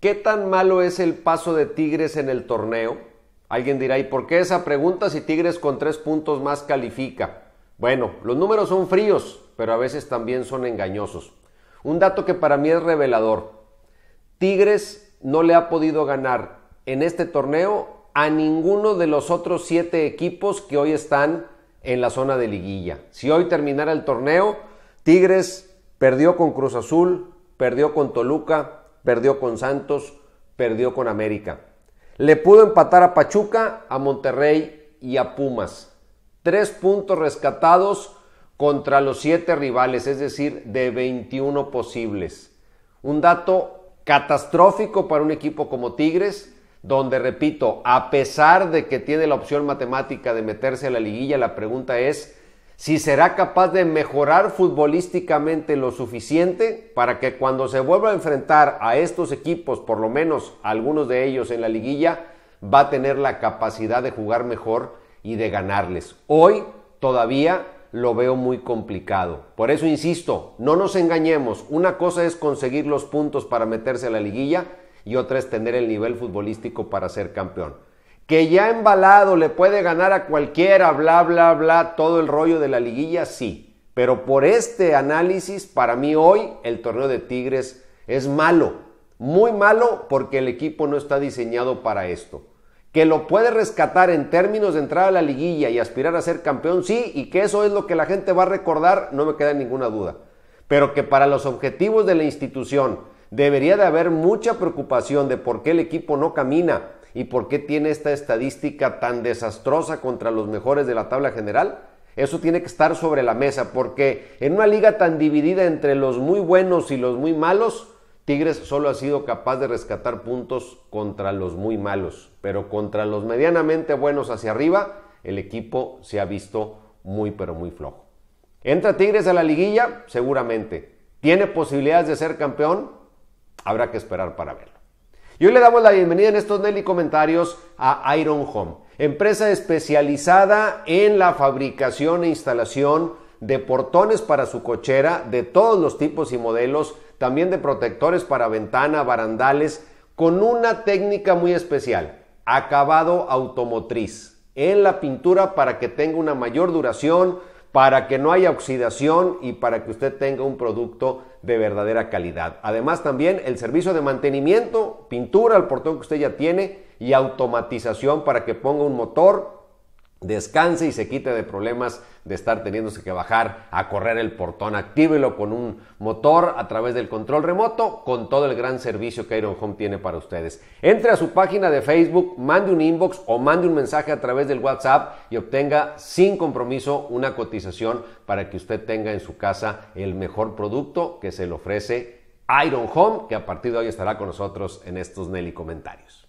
¿Qué tan malo es el paso de Tigres en el torneo? Alguien dirá, ¿y por qué esa pregunta si Tigres con tres puntos más califica? Bueno, los números son fríos, pero a veces también son engañosos. Un dato que para mí es revelador. Tigres no le ha podido ganar en este torneo a ninguno de los otros siete equipos que hoy están en la zona de liguilla. Si hoy terminara el torneo, Tigres perdió con Cruz Azul, perdió con Toluca, perdió con Santos, perdió con América. Le pudo empatar a Pachuca, a Monterrey y a Pumas. Tres puntos rescatados contra los siete rivales, es decir, de 21 posibles. Un dato catastrófico para un equipo como Tigres, donde, repito, a pesar de que tiene la opción matemática de meterse a la liguilla, la pregunta es si será capaz de mejorar futbolísticamente lo suficiente para que cuando se vuelva a enfrentar a estos equipos, por lo menos algunos de ellos en la liguilla, va a tener la capacidad de jugar mejor y de ganarles. Hoy todavía lo veo muy complicado. Por eso insisto, no nos engañemos. Una cosa es conseguir los puntos para meterse a la liguilla y otra es tener el nivel futbolístico para ser campeón que ya embalado le puede ganar a cualquiera, bla, bla, bla, todo el rollo de la liguilla, sí. Pero por este análisis, para mí hoy el torneo de Tigres es malo, muy malo porque el equipo no está diseñado para esto. Que lo puede rescatar en términos de entrar a la liguilla y aspirar a ser campeón, sí, y que eso es lo que la gente va a recordar, no me queda ninguna duda. Pero que para los objetivos de la institución debería de haber mucha preocupación de por qué el equipo no camina, ¿Y por qué tiene esta estadística tan desastrosa contra los mejores de la tabla general? Eso tiene que estar sobre la mesa porque en una liga tan dividida entre los muy buenos y los muy malos, Tigres solo ha sido capaz de rescatar puntos contra los muy malos, pero contra los medianamente buenos hacia arriba, el equipo se ha visto muy pero muy flojo. ¿Entra Tigres a la liguilla? Seguramente. ¿Tiene posibilidades de ser campeón? Habrá que esperar para verlo. Y hoy le damos la bienvenida en estos Nelly comentarios a Iron Home, empresa especializada en la fabricación e instalación de portones para su cochera de todos los tipos y modelos, también de protectores para ventana, barandales, con una técnica muy especial, acabado automotriz, en la pintura para que tenga una mayor duración, para que no haya oxidación y para que usted tenga un producto de verdadera calidad. Además también el servicio de mantenimiento, pintura al portón que usted ya tiene y automatización para que ponga un motor descanse y se quite de problemas de estar teniéndose que bajar a correr el portón. Actívelo con un motor a través del control remoto, con todo el gran servicio que Iron Home tiene para ustedes. Entre a su página de Facebook, mande un inbox o mande un mensaje a través del WhatsApp y obtenga sin compromiso una cotización para que usted tenga en su casa el mejor producto que se le ofrece Iron Home, que a partir de hoy estará con nosotros en estos Nelly Comentarios.